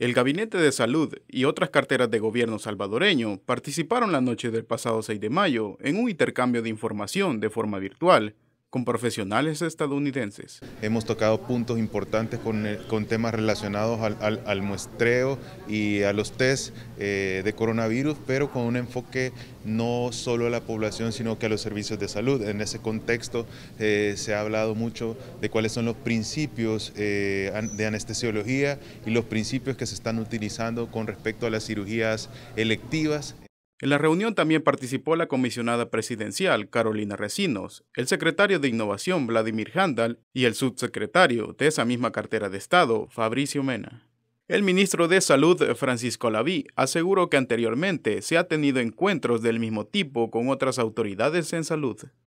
El Gabinete de Salud y otras carteras de gobierno salvadoreño participaron la noche del pasado 6 de mayo en un intercambio de información de forma virtual con profesionales estadounidenses. Hemos tocado puntos importantes con, temas relacionados al, muestreo y a los test eh, de coronavirus, pero con un enfoque no solo a la población, sino que a los servicios de salud. En ese contexto eh, se ha hablado mucho de cuáles son los principios eh, de anestesiología y los principios que se están utilizando con respecto a las cirugías electivas. En la reunión también participó la comisionada presidencial Carolina Resinos, el secretario de Innovación Vladimir Handal y el subsecretario de esa misma cartera de Estado, Fabricio Mena. El ministro de Salud, Francisco Laví, aseguró que anteriormente se ha tenido encuentros del mismo tipo con otras autoridades en salud.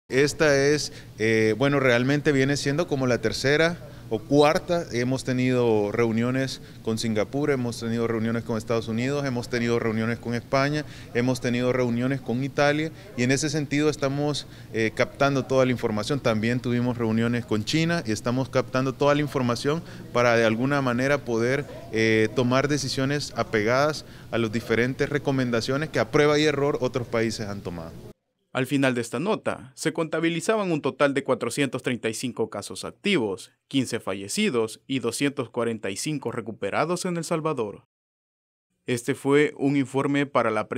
Esta es, eh, bueno, realmente viene siendo como la tercera o cuarta. Hemos tenido reuniones con Singapur, hemos tenido reuniones con Estados Unidos, hemos tenido reuniones con España, hemos tenido reuniones con Italia y en ese sentido estamos eh, captando toda la información. También tuvimos reuniones con China y estamos captando toda la información para de alguna manera poder eh, tomar decisiones apegadas a las diferentes recomendaciones que a prueba y error otros países han tomado. Al final de esta nota, se contabilizaban un total de 435 casos activos, 15 fallecidos y 245 recuperados en El Salvador. Este fue un informe para la